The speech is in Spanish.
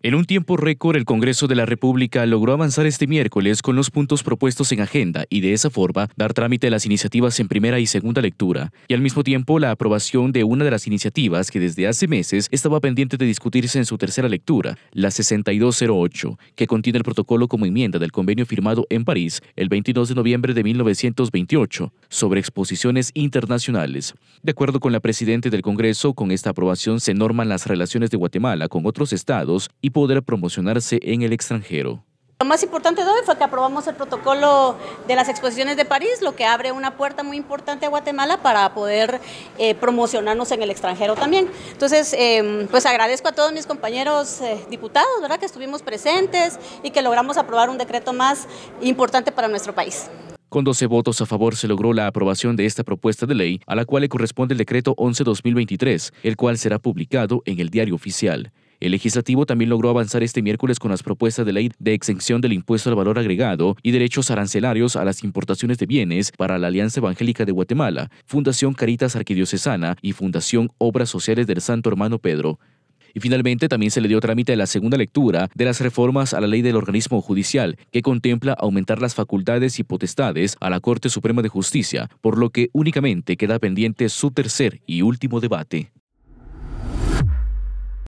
En un tiempo récord, el Congreso de la República logró avanzar este miércoles con los puntos propuestos en agenda y de esa forma dar trámite a las iniciativas en primera y segunda lectura, y al mismo tiempo la aprobación de una de las iniciativas que desde hace meses estaba pendiente de discutirse en su tercera lectura, la 6208, que contiene el protocolo como enmienda del convenio firmado en París el 22 de noviembre de 1928 sobre exposiciones internacionales. De acuerdo con la presidenta del Congreso, con esta aprobación se norman las relaciones de Guatemala con otros estados y poder promocionarse en el extranjero. Lo más importante de hoy fue que aprobamos el protocolo de las exposiciones de París, lo que abre una puerta muy importante a Guatemala para poder eh, promocionarnos en el extranjero también. Entonces, em, pues agradezco a todos mis compañeros eh, diputados, ¿verdad?, que estuvimos presentes y que logramos aprobar un decreto más importante para nuestro país. Con 12 votos a favor se logró la aprobación de esta propuesta de ley, a la cual le corresponde el decreto 11-2023, el cual será publicado en el diario oficial. El legislativo también logró avanzar este miércoles con las propuestas de ley de exención del impuesto al valor agregado y derechos arancelarios a las importaciones de bienes para la Alianza Evangélica de Guatemala, Fundación Caritas Arquidiocesana y Fundación Obras Sociales del Santo Hermano Pedro. Y finalmente también se le dio trámite a la segunda lectura de las reformas a la ley del organismo judicial, que contempla aumentar las facultades y potestades a la Corte Suprema de Justicia, por lo que únicamente queda pendiente su tercer y último debate.